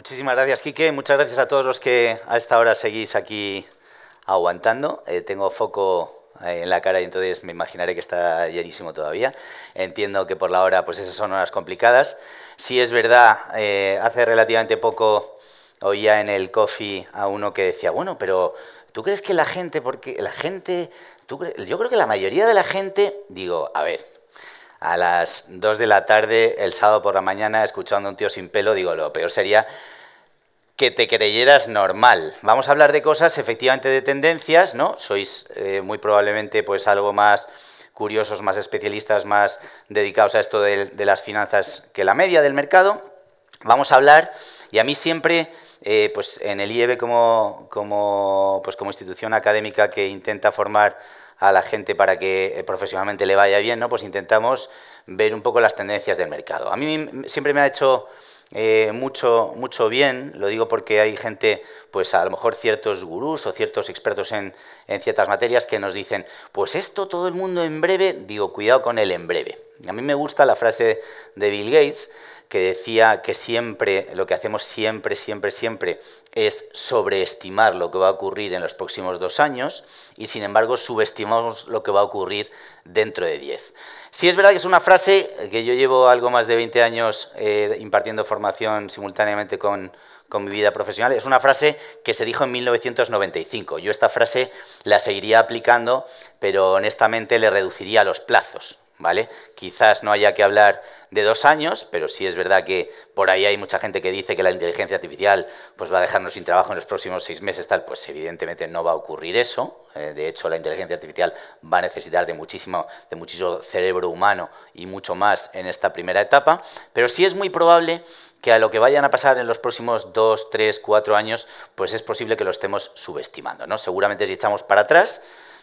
Muchísimas gracias, Quique. Muchas gracias a todos los que a esta hora seguís aquí aguantando. Eh, tengo foco eh, en la cara y entonces me imaginaré que está llenísimo todavía. Entiendo que por la hora, pues esas son horas complicadas. Sí es verdad, eh, hace relativamente poco oía en el coffee a uno que decía, bueno, pero ¿tú crees que la gente, porque la gente, yo creo que la mayoría de la gente, digo, a ver, a las 2 de la tarde el sábado por la mañana escuchando a un tío sin pelo, digo, lo peor sería que te creyeras normal. Vamos a hablar de cosas efectivamente de tendencias, ¿no? Sois eh, muy probablemente pues algo más curiosos, más especialistas, más dedicados a esto de, las finanzas que la media del mercado. Vamos a hablar, y a mí siempre... Eh, pues en el IEB como, pues como institución académica que intenta formar a la gente para que eh, profesionalmente le vaya bien, ¿no? pues intentamos ver un poco las tendencias del mercado. A mí siempre me ha hecho eh, mucho, mucho bien, lo digo porque hay gente, pues a lo mejor ciertos gurús o ciertos expertos en, en ciertas materias que nos dicen, pues esto todo el mundo en breve, digo, cuidado con el en breve. A mí me gusta la frase de Bill Gates, que decía que siempre, lo que hacemos siempre, siempre, siempre es sobreestimar lo que va a ocurrir en los próximos dos años y sin embargo subestimamos lo que va a ocurrir dentro de diez. Si es verdad que es una frase que yo llevo algo más de 20 años eh, impartiendo formación simultáneamente con, con mi vida profesional. Es una frase que se dijo en 1995. Yo esta frase la seguiría aplicando, pero honestamente le reduciría los plazos. Quizás no haya que hablar de dos años, pero sí es verdad que por ahí hay mucha gente que dice que la inteligencia artificial pues, va a dejarnos sin trabajo en los próximos seis meses, tal, pues evidentemente no va a ocurrir eso. Eh, de hecho, la inteligencia artificial va a necesitar de muchísimo, de muchísimo cerebro humano y mucho más en esta primera etapa, pero sí es muy probable que a lo que vayan a pasar en los próximos dos, tres, cuatro años, pues es posible que lo estemos subestimando. ¿no? Seguramente si echamos para atrás,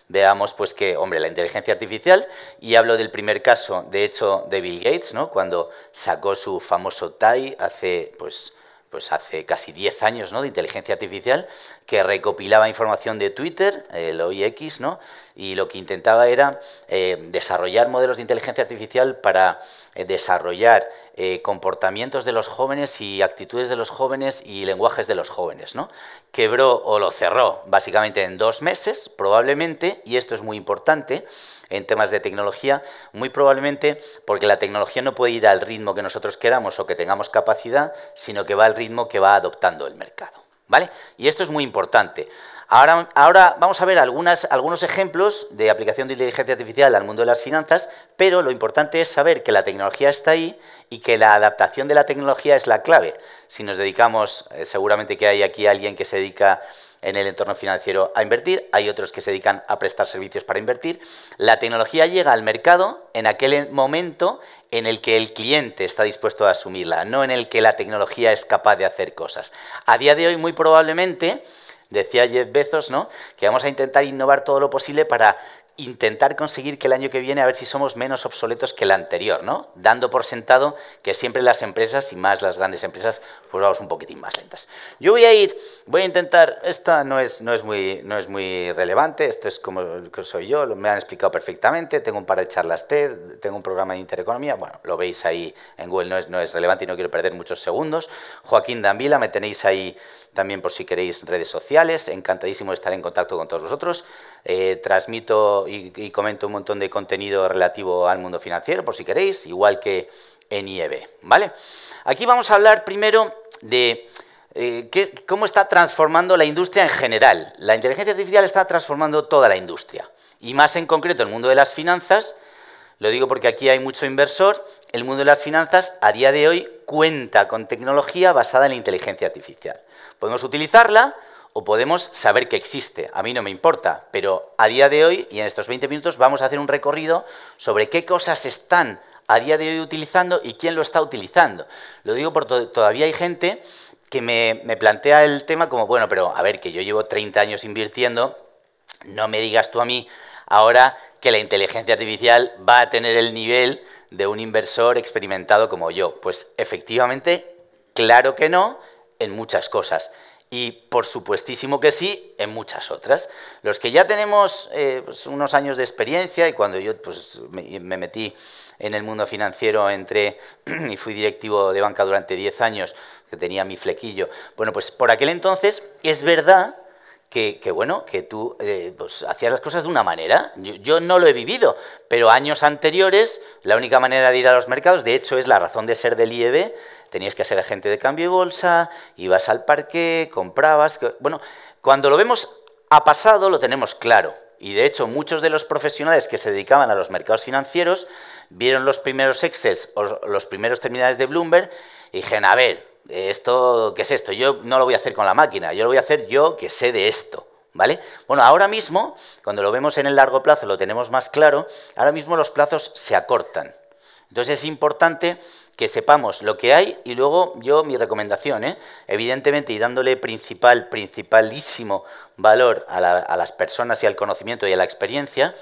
veamos pues que, hombre, la inteligencia artificial, y hablo del primer caso, de hecho, de Bill Gates, ¿no? cuando sacó su famoso TAI hace, pues, pues hace casi 10 años ¿no? de inteligencia artificial, que recopilaba información de Twitter, el OIX, ¿no? y lo que intentaba era eh, desarrollar modelos de inteligencia artificial para eh, desarrollar eh, comportamientos de los jóvenes y actitudes de los jóvenes y lenguajes de los jóvenes. ¿no? Quebró o lo cerró básicamente en dos meses, probablemente, y esto es muy importante en temas de tecnología, muy probablemente porque la tecnología no puede ir al ritmo que nosotros queramos o que tengamos capacidad, sino que va al ritmo que va adoptando el mercado. ¿Vale? Y esto es muy importante. Ahora, vamos a ver algunos ejemplos de aplicación de inteligencia artificial al mundo de las finanzas, pero lo importante es saber que la tecnología está ahí y que la adaptación de la tecnología es la clave. Si nos dedicamos, eh, seguramente que hay aquí alguien que se dedica en el entorno financiero a invertir, hay otros que se dedican a prestar servicios para invertir. La tecnología llega al mercado en aquel momento en el que el cliente está dispuesto a asumirla, no en el que la tecnología es capaz de hacer cosas. A día de hoy, muy probablemente, Decía Jeff Bezos, ¿no? Que vamos a intentar innovar todo lo posible para intentar conseguir que el año que viene a ver si somos menos obsoletos que el anterior, ¿no? Dando por sentado que siempre las empresas y más las grandes empresas pues un poquitín más lentas. Yo voy a ir, voy a intentar, esta no es, no es, muy, no es muy relevante, esto es como soy yo, me han explicado perfectamente, tengo un par de charlas TED, tengo un programa de intereconomía, bueno, lo veis ahí en Google, no es, no es relevante y no quiero perder muchos segundos. Joaquín Danvila, me tenéis ahí también por si queréis redes sociales, encantadísimo de estar en contacto con todos vosotros. Eh, transmito y, comento un montón de contenido relativo al mundo financiero, por si queréis, igual que en IEB, ¿vale? Aquí vamos a hablar primero de... Eh, qué, ¿Cómo está transformando la industria en general? La inteligencia artificial está transformando toda la industria y más en concreto el mundo de las finanzas, lo digo porque aquí hay mucho inversor. El mundo de las finanzas a día de hoy cuenta con tecnología basada en la inteligencia artificial. Podemos utilizarla o podemos saber que existe. A mí no me importa, pero a día de hoy y en estos 20 minutos vamos a hacer un recorrido sobre qué cosas están a día de hoy utilizando y quién lo está utilizando. Lo digo porque todavía hay gente que me, me plantea el tema como, bueno, pero a ver, que yo llevo 30 años invirtiendo, no me digas tú a mí ahora que la inteligencia artificial va a tener el nivel de un inversor experimentado como yo. Pues efectivamente, claro que no, en muchas cosas. Y por supuestísimo que sí, en muchas otras. Los que ya tenemos eh, pues, unos años de experiencia, y cuando yo pues, me, metí en el mundo financiero, entré y fui directivo de banca durante 10 años, que tenía mi flequillo, bueno, pues por aquel entonces es verdad que, bueno, que tú eh, pues, hacías las cosas de una manera. Yo, no lo he vivido, pero años anteriores la única manera de ir a los mercados, de hecho es la razón de ser del IEB, tenías que ser agente de cambio y bolsa, ibas al parque, comprabas... bueno, cuando lo vemos a pasado lo tenemos claro. Y de hecho muchos de los profesionales que se dedicaban a los mercados financieros vieron los primeros Excel o los primeros terminales de Bloomberg y dijeron, a ver, esto, ¿qué es esto? Yo no lo voy a hacer con la máquina, yo lo voy a hacer yo que sé de esto. ¿Vale? Bueno, ahora mismo, cuando lo vemos en el largo plazo, lo tenemos más claro, ahora mismo los plazos se acortan. Entonces es importante que sepamos lo que hay y luego yo mi recomendación, ¿eh? evidentemente y dándole principal, principalísimo valor a, las personas y al conocimiento y a la experiencia,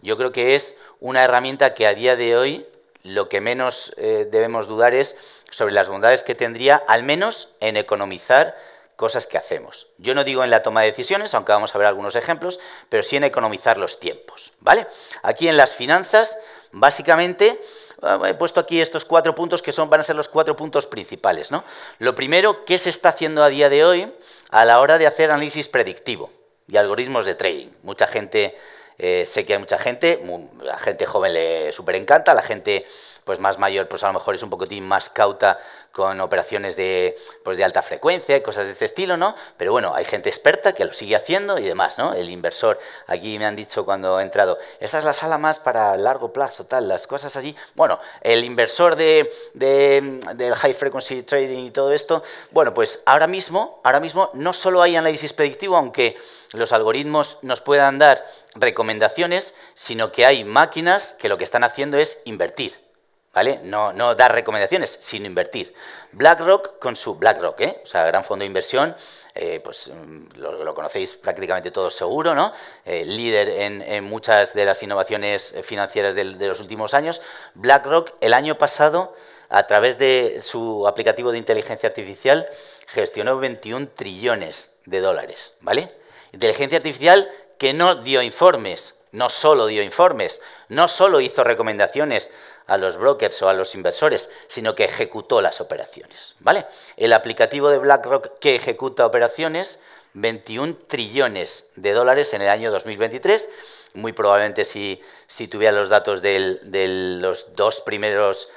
yo creo que es una herramienta que a día de hoy lo que menos eh, debemos dudar es sobre las bondades que tendría, al menos en economizar cosas que hacemos. Yo no digo en la toma de decisiones, aunque vamos a ver algunos ejemplos, pero sí en economizar los tiempos, ¿vale? Aquí en las finanzas, básicamente, eh, he puesto aquí estos cuatro puntos que son, van a ser los cuatro puntos principales, ¿no? Lo primero, ¿qué se está haciendo a día de hoy a la hora de hacer análisis predictivo y algoritmos de trading? Mucha gente eh, sé que hay mucha gente, la gente joven le super encanta, la gente pues más mayor, pues a lo mejor es un poquitín más cauta con operaciones de, pues de alta frecuencia y cosas de este estilo, ¿no? Pero bueno, hay gente experta que lo sigue haciendo y demás, ¿no? El inversor, aquí me han dicho cuando he entrado, esta es la sala más para largo plazo, tal, las cosas allí. Bueno, el inversor de, de, del high frequency trading y todo esto, bueno, pues ahora mismo, ahora mismo no solo hay análisis predictivo, aunque los algoritmos nos puedan dar recomendaciones, sino que hay máquinas que lo que están haciendo es invertir. No, no dar recomendaciones, sino invertir. BlackRock con su BlackRock, ¿eh? o sea, gran fondo de inversión, eh, pues mm, lo, conocéis prácticamente todos seguro, ¿no? Eh, líder en, muchas de las innovaciones financieras de, los últimos años. BlackRock el año pasado, a través de su aplicativo de inteligencia artificial, gestionó 21 trillones de dólares, ¿vale? Inteligencia artificial que no dio informes, no solo dio informes, no solo hizo recomendaciones a los brokers o a los inversores, sino que ejecutó las operaciones. ¿vale? El aplicativo de BlackRock que ejecuta operaciones, 21 trillones de dólares en el año 2023. Muy probablemente si, si tuviera los datos de los dos primeros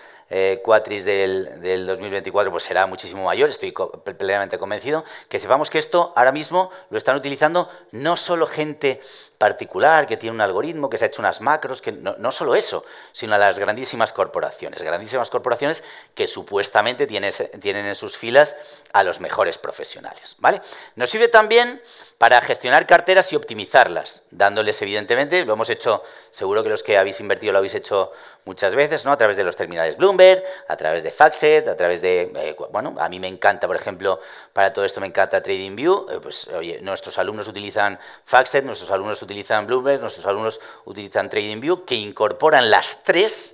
cuatris eh, del, 2024 pues será muchísimo mayor, estoy plenamente convencido, que sepamos que esto ahora mismo lo están utilizando no solo gente particular que tiene un algoritmo, que se ha hecho unas macros, que no, no solo eso, sino a las grandísimas corporaciones, grandísimas corporaciones que supuestamente tienen, tienen en sus filas a los mejores profesionales. ¿vale? Nos sirve también para gestionar carteras y optimizarlas, dándoles evidentemente, lo hemos hecho, seguro que los que habéis invertido lo habéis hecho muchas veces, ¿no? a través de los terminales Bloom, a través de Faxet, a través de... Eh, bueno, a mí me encanta, por ejemplo, para todo esto me encanta TradingView, eh, pues oye, nuestros alumnos utilizan Faxet, nuestros alumnos utilizan Bloomberg, nuestros alumnos utilizan TradingView, que incorporan las tres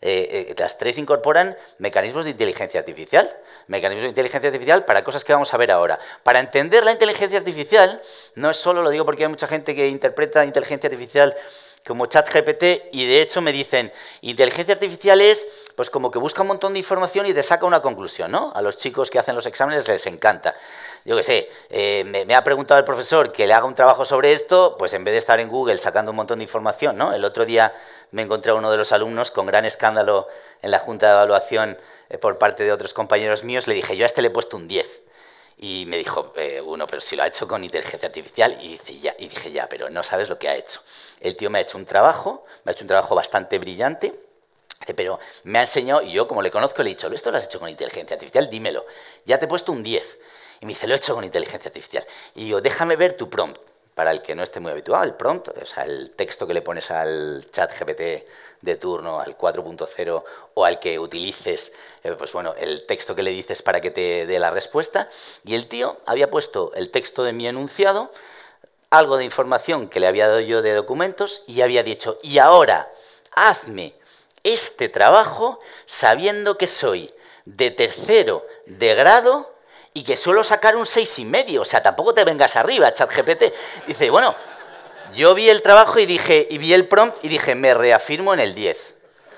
eh, las tres incorporan mecanismos de inteligencia artificial. Mecanismos de inteligencia artificial para cosas que vamos a ver ahora. Para entender la inteligencia artificial, no es solo, lo digo porque hay mucha gente que interpreta inteligencia artificial como ChatGPT y de hecho me dicen, inteligencia artificial es pues como que busca un montón de información y te saca una conclusión, ¿no? A los chicos que hacen los exámenes les encanta. Yo qué sé, eh, me, ha preguntado el profesor que le haga un trabajo sobre esto, pues en vez de estar en Google sacando un montón de información, ¿no? El otro día me encontré a uno de los alumnos con gran escándalo en la junta de evaluación eh, por parte de otros compañeros míos, le dije, yo a este le he puesto un 10. Y me dijo eh, uno, pero si lo ha hecho con inteligencia artificial. Y, dice, ya, y dije, ya, pero no sabes lo que ha hecho. El tío me ha hecho un trabajo, me ha hecho un trabajo bastante brillante, pero me ha enseñado, y yo como le conozco, le he dicho, esto lo has hecho con inteligencia artificial, dímelo. Ya te he puesto un 10. Y me dice, lo he hecho con inteligencia artificial. Y digo, déjame ver tu prompt para el que no esté muy habituado, el pronto, o sea, el texto que le pones al chat GPT de turno, al 4.0 o al que utilices, eh, pues bueno, el texto que le dices para que te dé la respuesta. Y el tío había puesto el texto de mi enunciado, algo de información que le había dado yo de documentos y había dicho, y ahora hazme este trabajo sabiendo que soy de tercero de grado y que suelo sacar un seis y medio. O sea, tampoco te vengas arriba, ChatGPT. Dice, bueno, yo vi el trabajo y dije, y vi el prompt y dije, me reafirmo en el 10.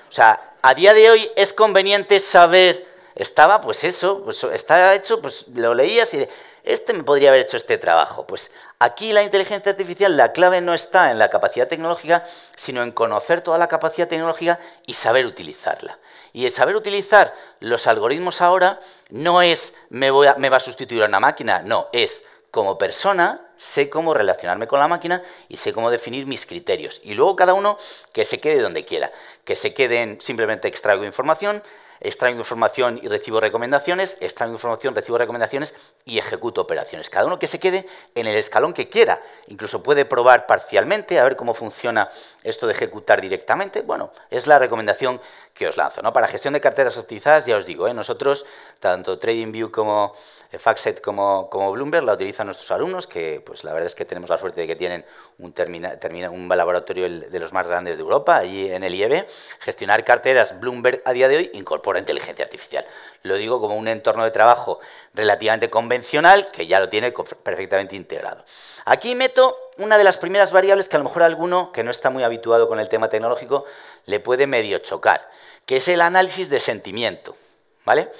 O sea, a día de hoy es conveniente saber, estaba pues eso, pues está hecho, pues lo leías y este me podría haber hecho este trabajo. Pues aquí la inteligencia artificial, la clave no está en la capacidad tecnológica, sino en conocer toda la capacidad tecnológica y saber utilizarla. Y el saber utilizar los algoritmos ahora no es me, va a sustituir a una máquina, no, es como persona sé cómo relacionarme con la máquina y sé cómo definir mis criterios. Y luego cada uno que se quede donde quiera, que se queden simplemente extraigo información, extraigo información y recibo recomendaciones, extraigo información, recibo recomendaciones y ejecuto operaciones. Cada uno que se quede en el escalón que quiera. Incluso puede probar parcialmente a ver cómo funciona esto de ejecutar directamente. Bueno, es la recomendación que os lanzo. ¿no? Para gestión de carteras optimizadas, ya os digo, ¿eh? nosotros, tanto TradingView como FactSet como, como Bloomberg la utilizan nuestros alumnos, que pues la verdad es que tenemos la suerte de que tienen un, termina, un laboratorio de los más grandes de Europa, allí en el IEB. Gestionar carteras Bloomberg a día de hoy incorpora inteligencia artificial. Lo digo como un entorno de trabajo relativamente convencional que ya lo tiene perfectamente integrado. Aquí meto una de las primeras variables que a lo mejor alguno que no está muy habituado con el tema tecnológico le puede medio chocar, que es el análisis de sentimiento. ¿Vale?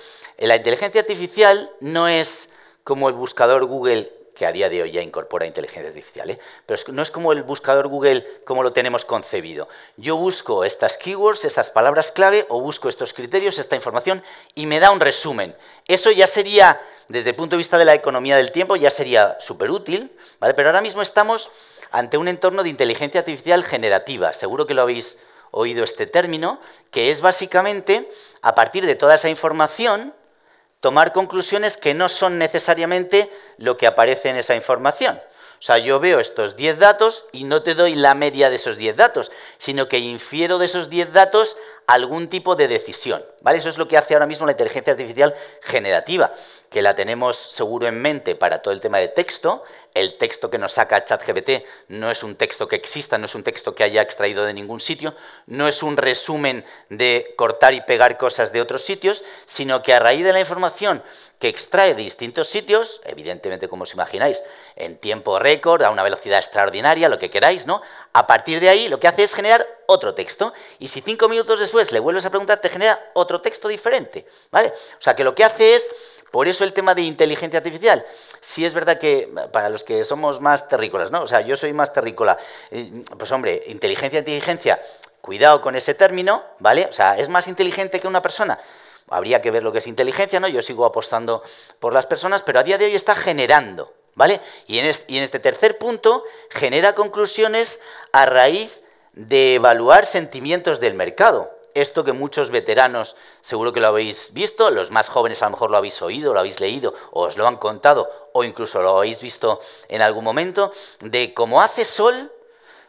La inteligencia artificial no es como el buscador Google, que a día de hoy ya incorpora inteligencia artificial, ¿eh? pero no es como el buscador Google como lo tenemos concebido. Yo busco estas keywords, estas palabras clave, o busco estos criterios, esta información, y me da un resumen. Eso ya sería, desde el punto de vista de la economía del tiempo, ya sería súper útil, ¿vale? pero ahora mismo estamos ante un entorno de inteligencia artificial generativa. Seguro que lo habéis oído este término, que es básicamente, a partir de toda esa información, tomar conclusiones que no son necesariamente lo que aparece en esa información. O sea, yo veo estos 10 datos y no te doy la media de esos 10 datos, sino que infiero de esos 10 datos algún tipo de decisión. ¿vale? Eso es lo que hace ahora mismo la inteligencia artificial generativa, que la tenemos seguro en mente para todo el tema de texto. El texto que nos saca ChatGPT no es un texto que exista, no es un texto que haya extraído de ningún sitio, no es un resumen de cortar y pegar cosas de otros sitios, sino que a raíz de la información que extrae de distintos sitios, evidentemente como os imagináis, en tiempo récord, a una velocidad extraordinaria, lo que queráis, ¿no? a partir de ahí lo que hace es generar otro texto. Y si cinco minutos después le vuelves a preguntar, te genera otro texto diferente. ¿Vale? O sea que lo que hace es. Por eso el tema de inteligencia artificial. si es verdad que para los que somos más terrícolas, ¿no? O sea, yo soy más terrícola. Eh, pues hombre, inteligencia, inteligencia, cuidado con ese término, ¿vale? O sea, es más inteligente que una persona habría que ver lo que es inteligencia, ¿no? Yo sigo apostando por las personas, pero a día de hoy está generando, ¿Vale? Y en, este, tercer punto genera conclusiones a raíz de evaluar sentimientos del mercado. Esto que muchos veteranos seguro que lo habéis visto, los más jóvenes a lo mejor lo habéis oído, lo habéis leído, o os lo han contado, o incluso lo habéis visto en algún momento, de cómo hace sol,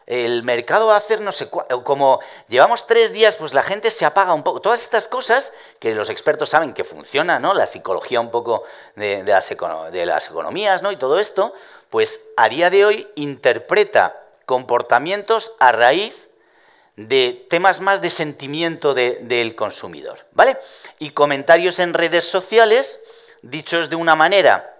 el mercado va a hacer no sé como llevamos tres días, pues la gente se apaga un poco. Todas estas cosas que los expertos saben que funcionan, ¿no? La psicología un poco de, las, de las, economías, ¿no? Y todo esto, pues a día de hoy interpreta comportamientos a raíz de temas más de sentimiento del consumidor, ¿vale? Y comentarios en redes sociales dichos de una manera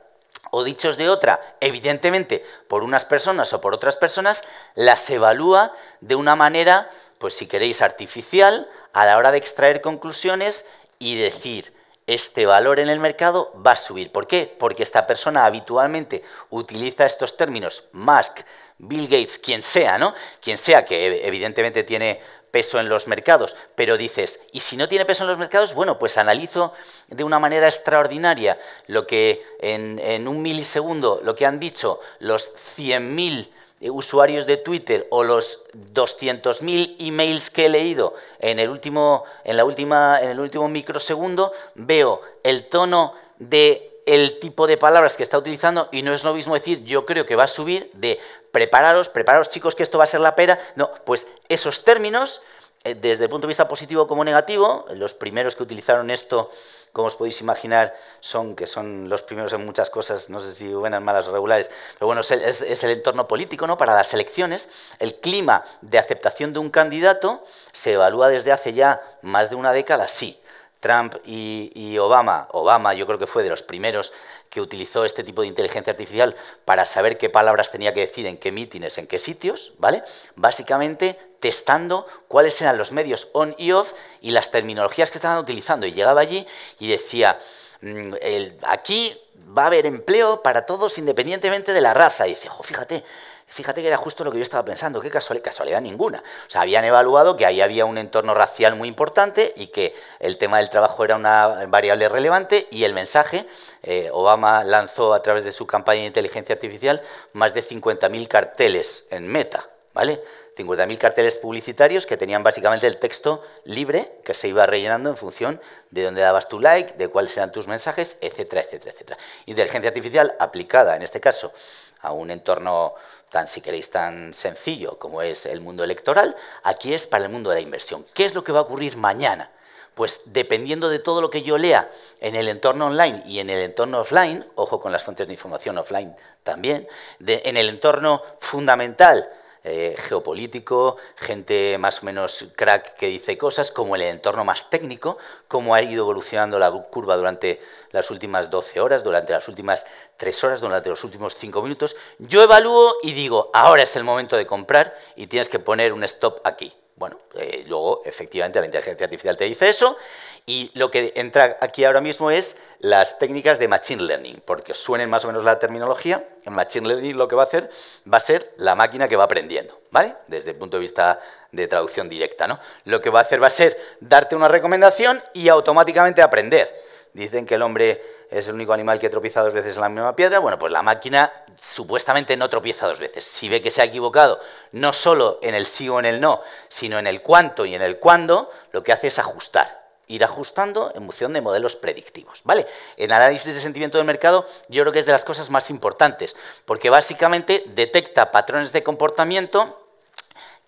o dichos de otra, evidentemente por unas personas o por otras personas, las evalúa de una manera, pues si queréis, artificial a la hora de extraer conclusiones y decir, este valor en el mercado va a subir. ¿Por qué? Porque esta persona habitualmente utiliza estos términos, Musk, Bill Gates, quien sea, ¿no? Quien sea que evidentemente tiene peso en los mercados, pero dices, y si no tiene peso en los mercados, bueno, pues analizo de una manera extraordinaria lo que en, un milisegundo, lo que han dicho los 100.000 eh, usuarios de Twitter o los 200.000 emails que he leído en el último en la última en el último microsegundo veo el tono de el tipo de palabras que está utilizando y no es lo mismo decir yo creo que va a subir de prepararos, prepararos chicos que esto va a ser la pera. No, pues esos términos, eh, desde el punto de vista positivo como negativo, los primeros que utilizaron esto, como os podéis imaginar, son que son los primeros en muchas cosas, no sé si buenas, malas o regulares, pero bueno, es el, es el entorno político, ¿no? Para las elecciones, el clima de aceptación de un candidato se evalúa desde hace ya más de una década, sí Trump y, Obama. Obama yo creo que fue de los primeros que utilizó este tipo de inteligencia artificial para saber qué palabras tenía que decir, en qué mítines, en qué sitios, ¿vale? Básicamente testando cuáles eran los medios on y off y las terminologías que estaban utilizando. Y llegaba allí y decía, mm, aquí va a haber empleo para todos independientemente de la raza. Y dice, ¡oh, fíjate, Fíjate que era justo lo que yo estaba pensando, qué casualidad, ninguna. O sea, habían evaluado que ahí había un entorno racial muy importante y que el tema del trabajo era una variable relevante y el mensaje, eh, Obama lanzó a través de su campaña de inteligencia artificial más de 50.000 carteles en meta, ¿vale? 50.000 carteles publicitarios que tenían básicamente el texto libre que se iba rellenando en función de dónde dabas tu like, de cuáles eran tus mensajes, etcétera, etcétera, etcétera. Inteligencia artificial aplicada, en este caso, a un entorno tan, si queréis, tan sencillo como es el mundo electoral, aquí es para el mundo de la inversión. ¿Qué es lo que va a ocurrir mañana? Pues dependiendo de todo lo que yo lea en el entorno online y en el entorno offline, ojo con las fuentes de información offline también, en el entorno fundamental eh, geopolítico, gente más o menos crack que dice cosas, como el entorno más técnico, cómo ha ido evolucionando la curva durante las últimas 12 horas, durante las últimas 3 horas, durante los últimos 5 minutos. Yo evalúo y digo, ahora es el momento de comprar y tienes que poner un stop aquí. Bueno, eh, luego efectivamente la inteligencia artificial te dice eso y lo que entra aquí ahora mismo es las técnicas de Machine Learning, porque os suenen más o menos la terminología, en Machine Learning lo que va a hacer va a ser la máquina que va aprendiendo, ¿vale? Desde el punto de vista de traducción directa, ¿no? Lo que va a hacer va a ser darte una recomendación y automáticamente aprender. Dicen que el hombre es el único animal que tropieza dos veces en la misma piedra, bueno, pues la máquina supuestamente no tropieza dos veces. Si ve que se ha equivocado, no solo en el sí o en el no, sino en el cuánto y en el cuándo, lo que hace es ajustar. Ir ajustando en función de modelos predictivos. ¿vale? En análisis de sentimiento del mercado, yo creo que es de las cosas más importantes, porque básicamente detecta patrones de comportamiento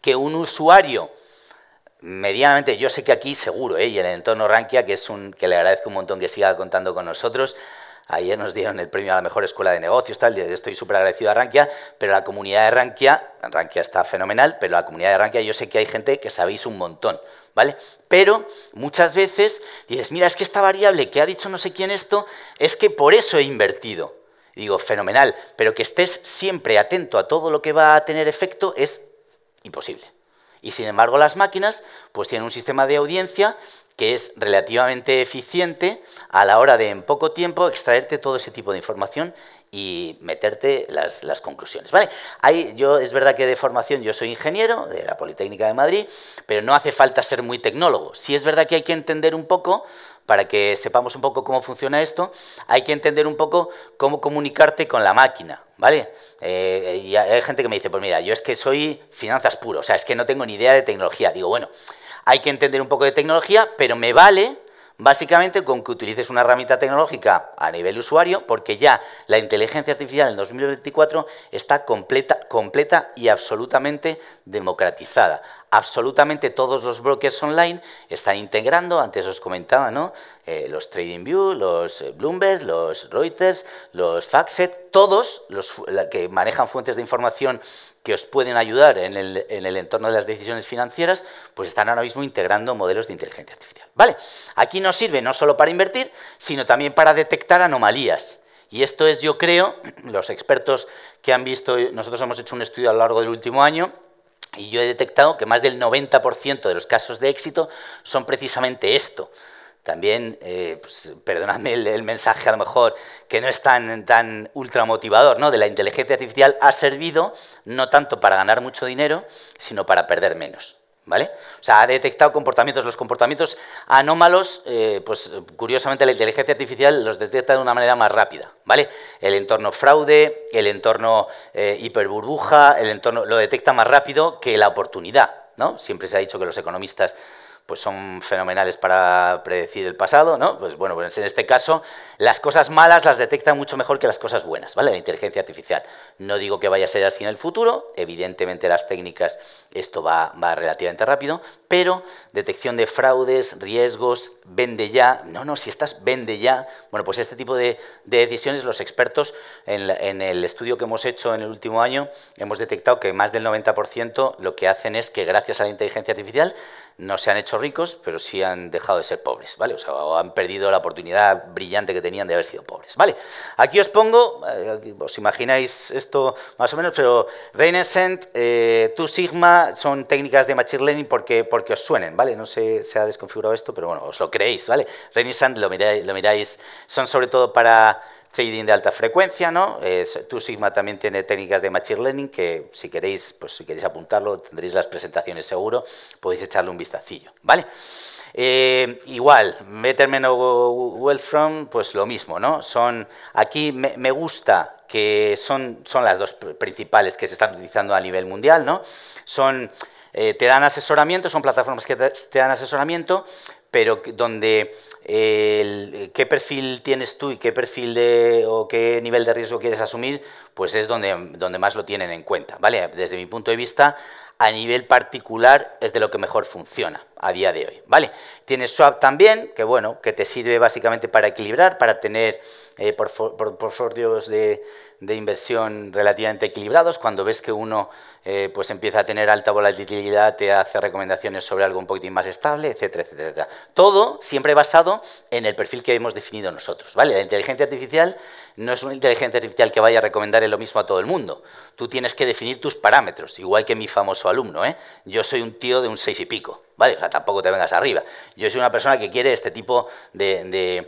que un usuario medianamente, yo sé que aquí seguro, ¿eh? y en el entorno Rankia, que es un que le agradezco un montón que siga contando con nosotros. Ayer nos dieron el premio a la mejor escuela de negocios, tal, estoy súper agradecido a Rankia, pero la comunidad de Rankia, Rankia está fenomenal, pero la comunidad de Rankia yo sé que hay gente que sabéis un montón, ¿vale? Pero muchas veces dices, mira, es que esta variable que ha dicho no sé quién esto, es que por eso he invertido. digo, fenomenal, pero que estés siempre atento a todo lo que va a tener efecto es imposible. Y sin embargo las máquinas pues tienen un sistema de audiencia que es relativamente eficiente a la hora de en poco tiempo extraerte todo ese tipo de información y meterte las, conclusiones. ¿vale? ahí yo, es verdad que de formación yo soy ingeniero de la Politécnica de Madrid, pero no hace falta ser muy tecnólogo. Sí es verdad que hay que entender un poco para que sepamos un poco cómo funciona esto, hay que entender un poco cómo comunicarte con la máquina, ¿vale? Eh, y hay gente que me dice, pues mira, yo es que soy finanzas puro, o sea, es que no tengo ni idea de tecnología. Digo, bueno, hay que entender un poco de tecnología, pero me vale Básicamente con que utilices una herramienta tecnológica a nivel usuario, porque ya la inteligencia artificial en 2024 está completa, completa y absolutamente democratizada. Absolutamente todos los brokers online están integrando, antes os comentaba, ¿no? Eh, los TradingView, los Bloomberg, los Reuters, los Faxet, todos los que manejan fuentes de información que os pueden ayudar en el entorno de las decisiones financieras, pues están ahora mismo integrando modelos de inteligencia artificial. ¿Vale? Aquí nos sirve no solo para invertir, sino también para detectar anomalías. Y esto es, yo creo, los expertos que han visto, nosotros hemos hecho un estudio a lo largo del último año, y yo he detectado que más del 90% de los casos de éxito son precisamente esto. También, eh, pues, perdonadme el, mensaje a lo mejor, que no es tan, tan ultramotivador, ¿no? De la inteligencia artificial ha servido no tanto para ganar mucho dinero, sino para perder menos. ¿Vale? O sea, ha detectado comportamientos, los comportamientos anómalos, eh, pues curiosamente la inteligencia artificial los detecta de una manera más rápida, ¿vale? El entorno fraude, el entorno eh, hiperburbuja, el entorno lo detecta más rápido que la oportunidad, ¿no? Siempre se ha dicho que los economistas pues son fenomenales para predecir el pasado, ¿no? Pues bueno, pues en este caso las cosas malas las detectan mucho mejor que las cosas buenas, ¿vale? La inteligencia artificial. No digo que vaya a ser así en el futuro, evidentemente las técnicas, esto va, relativamente rápido, pero detección de fraudes, riesgos, vende ya, no, no, si estás vende ya, bueno, pues este tipo de, decisiones los expertos en, en el estudio que hemos hecho en el último año hemos detectado que más del 90% lo que hacen es que gracias a la inteligencia artificial no se han hecho ricos, pero sí han dejado de ser pobres, ¿vale? O sea, han perdido la oportunidad brillante que tenían de haber sido pobres, ¿vale? Aquí os pongo, eh, os imagináis esto más o menos, pero Renaissance, eh, Tu Sigma son técnicas de Machine Learning porque, porque os suenen, ¿vale? No sé, se ha desconfigurado esto, pero bueno, os lo creéis, ¿vale? Renaissance, lo lo miráis son sobre todo para trading de alta frecuencia, ¿no? tu Sigma también tiene técnicas de Machine Learning que si queréis, pues si queréis apuntarlo, tendréis las presentaciones seguro, podéis echarle un vistacillo, ¿vale? Eh, igual, meterme o Wellfrom, pues lo mismo, ¿no? Son, aquí me, gusta que son, son las dos principales que se están utilizando a nivel mundial, ¿no? Son, eh, te dan asesoramiento, son plataformas que te dan asesoramiento, pero donde el, eh, qué perfil tienes tú y qué perfil o qué nivel de riesgo quieres asumir, pues es donde, donde más lo tienen en cuenta. ¿vale? Desde mi punto de vista, a nivel particular es de lo que mejor funciona a día de hoy, ¿vale? Tienes swap también, que bueno, que te sirve básicamente para equilibrar, para tener eh, por portfolios de, de, inversión relativamente equilibrados. Cuando ves que uno eh, pues empieza a tener alta volatilidad, te hace recomendaciones sobre algo un poquitín más estable, etcétera, etcétera, Todo siempre basado en el perfil que hemos definido nosotros, ¿vale? La inteligencia artificial no es una inteligencia artificial que vaya a recomendar lo mismo a todo el mundo. Tú tienes que definir tus parámetros, igual que mi famoso alumno, ¿eh? Yo soy un tío de un seis y pico, ¿vale? O sea, tampoco te vengas arriba. Yo soy una persona que quiere este tipo de,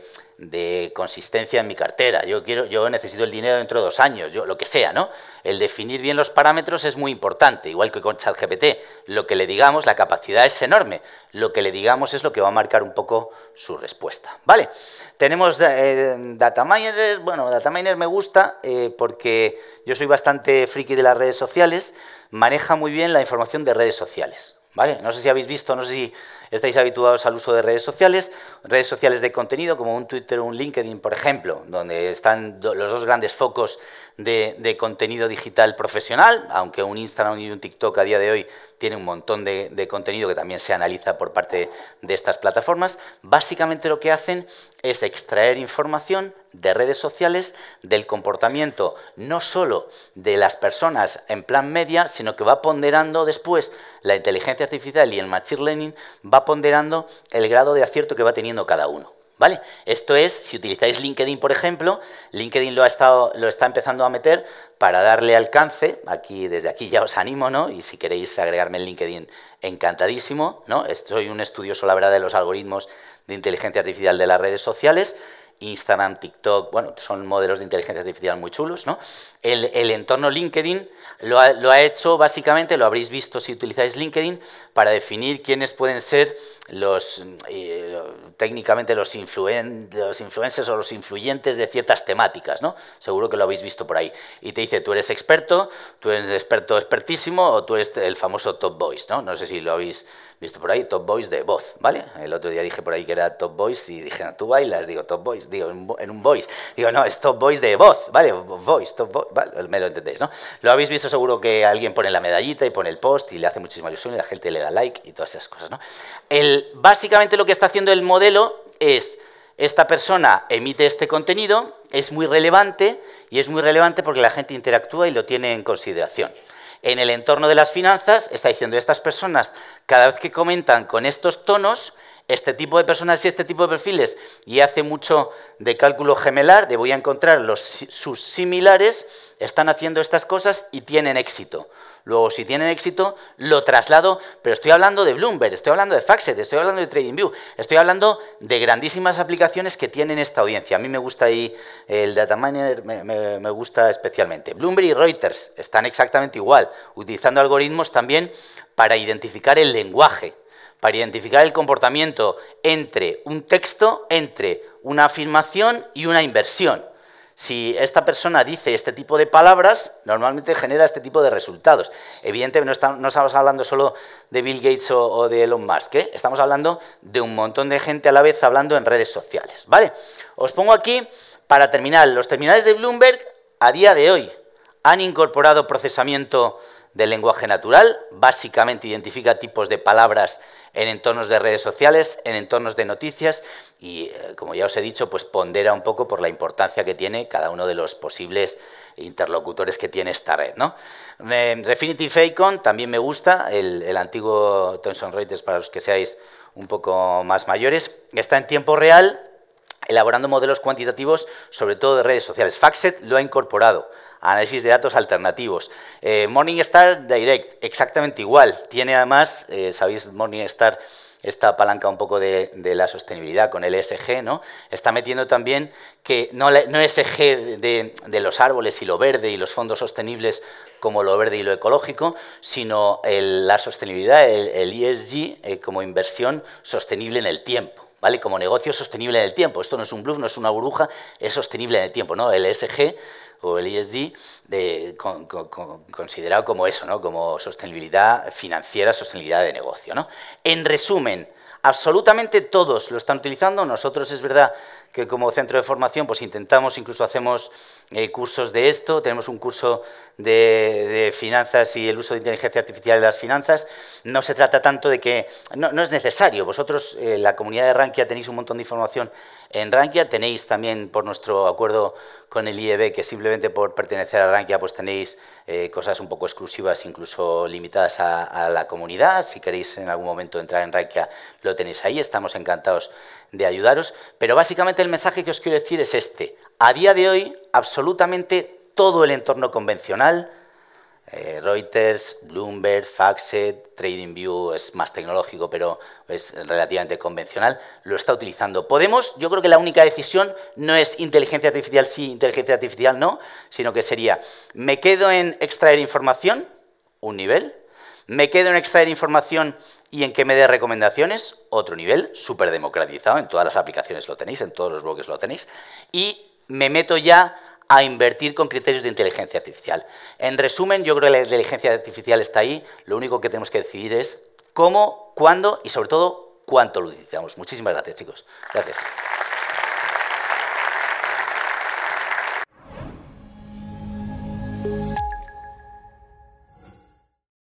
consistencia en mi cartera. Yo, quiero, yo necesito el dinero dentro de dos años, yo, lo que sea, ¿no? El definir bien los parámetros es muy importante, igual que con ChatGPT. Lo que le digamos, la capacidad es enorme. Lo que le digamos es lo que va a marcar un poco su respuesta, ¿vale? Tenemos eh, Dataminer, bueno, Dataminer me gusta eh, porque yo soy bastante friki de las redes sociales, maneja muy bien la información de redes sociales, no sé si habéis visto, no sé si estáis habituados al uso de redes sociales, redes sociales de contenido como un Twitter o un LinkedIn, por ejemplo, donde están los dos grandes focos de, contenido digital profesional, aunque un Instagram y un TikTok a día de hoy tienen un montón de, de contenido que también se analiza por parte de estas plataformas, básicamente lo que hacen es extraer información de redes sociales del comportamiento no solo de las personas en plan media, sino que va ponderando después la inteligencia artificial y el machine learning, va ponderando el grado de acierto que va teniendo cada uno. ¿Vale? Esto es, si utilizáis LinkedIn, por ejemplo, LinkedIn lo, ha estado, lo está empezando a meter para darle alcance. Aquí, desde aquí ya os animo, ¿no? Y si queréis agregarme en LinkedIn, encantadísimo, ¿no? Soy un estudioso, la verdad, de los algoritmos de inteligencia artificial de las redes sociales. Instagram, TikTok, bueno, son modelos de inteligencia artificial muy chulos, ¿no? El, entorno LinkedIn lo ha, hecho básicamente, lo habréis visto si utilizáis LinkedIn, para definir quiénes pueden ser los, eh, técnicamente los, los influencers o los influyentes de ciertas temáticas, ¿no? Seguro que lo habéis visto por ahí. Y te dice, tú eres experto, tú eres experto expertísimo o tú eres el famoso top voice, ¿no? No sé si lo habéis visto por ahí Top Boys de voz, ¿vale? El otro día dije por ahí que era Top Boys y dije, ¿tú bailas? Digo, Top Boys, digo, en un voice. Digo, no, es Top Boys de voz, ¿vale? Voice, Top Boys, ¿vale? Me lo entendéis, ¿no? Lo habéis visto seguro que alguien pone la medallita y pone el post y le hace muchísima ilusión y la gente le da like y todas esas cosas, ¿no? El, básicamente lo que está haciendo el modelo es esta persona emite este contenido, es muy relevante y es muy relevante porque la gente interactúa y lo tiene en consideración en el entorno de las finanzas está diciendo estas personas, cada vez que comentan con estos tonos, este tipo de personas y este tipo de perfiles y hace mucho de cálculo gemelar, de voy a encontrar los, sus similares, están haciendo estas cosas y tienen éxito. Luego, si tienen éxito, lo traslado, pero estoy hablando de Bloomberg, estoy hablando de Faxet, estoy hablando de TradingView, estoy hablando de grandísimas aplicaciones que tienen esta audiencia. A mí me gusta ahí el Data Miner, me gusta especialmente. Bloomberg y Reuters están exactamente igual, utilizando algoritmos también para identificar el lenguaje para identificar el comportamiento entre un texto, entre una afirmación y una inversión. Si esta persona dice este tipo de palabras, normalmente genera este tipo de resultados. Evidentemente no, estamos hablando solo de Bill Gates o, de Elon Musk, ¿eh? estamos hablando de un montón de gente a la vez hablando en redes sociales. ¿vale? Os pongo aquí, para terminar, los terminales de Bloomberg a día de hoy han incorporado procesamiento del lenguaje natural, básicamente identifica tipos de palabras en entornos de redes sociales, en entornos de noticias y, eh, como ya os he dicho, pues pondera un poco por la importancia que tiene cada uno de los posibles interlocutores que tiene esta red. ¿no? Eh, facon también me gusta, el, el antiguo Thomson Reuters para los que seáis un poco más mayores, está en tiempo real elaborando modelos cuantitativos, sobre todo de redes sociales. Faxet lo ha incorporado análisis de datos alternativos. Eh, Morningstar Direct, exactamente igual. Tiene además, eh, sabéis, Morningstar esta palanca un poco de, la sostenibilidad con el ESG, ¿no? Está metiendo también que no, no ESG de, los árboles y lo verde y los fondos sostenibles como lo verde y lo ecológico, sino la sostenibilidad, el, ESG e eh, como inversión sostenible en el tiempo. ¿vale? Como negocio sostenible en el tiempo. Esto no es un bluff, no es una burbuja, es sostenible en el tiempo, ¿no? El ESG o el ESG eh, considerado como eso, ¿no? Como sostenibilidad financiera, sostenibilidad de negocio, ¿no? En resumen, absolutamente todos lo están utilizando. Nosotros es verdad que como centro de formación pues intentamos, incluso hacemos eh, cursos de esto, tenemos un curso de, finanzas y el uso de inteligencia artificial en las finanzas. No se trata tanto de que, no, es necesario, vosotros, eh, la comunidad de Rankia tenéis un montón de información en Rankia tenéis también, por nuestro acuerdo con el IEB, que simplemente por pertenecer a Rankia pues tenéis eh, cosas un poco exclusivas, incluso limitadas a, a, la comunidad. Si queréis en algún momento entrar en Rankia, lo tenéis ahí. Estamos encantados de ayudaros. Pero básicamente el mensaje que os quiero decir es este. A día de hoy, absolutamente todo el entorno convencional eh, Reuters, Bloomberg, Faxet, TradingView es más tecnológico, pero es relativamente convencional, lo está utilizando. Podemos, yo creo que la única decisión no es inteligencia artificial sí, inteligencia artificial no, sino que sería, me quedo en extraer información, un nivel, me quedo en extraer información y en que me dé recomendaciones, otro nivel, súper democratizado, en todas las aplicaciones lo tenéis, en todos los bloques lo tenéis, y me meto ya a invertir con criterios de inteligencia artificial. En resumen, yo creo que la inteligencia artificial está ahí, lo único que tenemos que decidir es cómo, cuándo y sobre todo cuánto lo utilizamos. Muchísimas gracias, chicos. Gracias.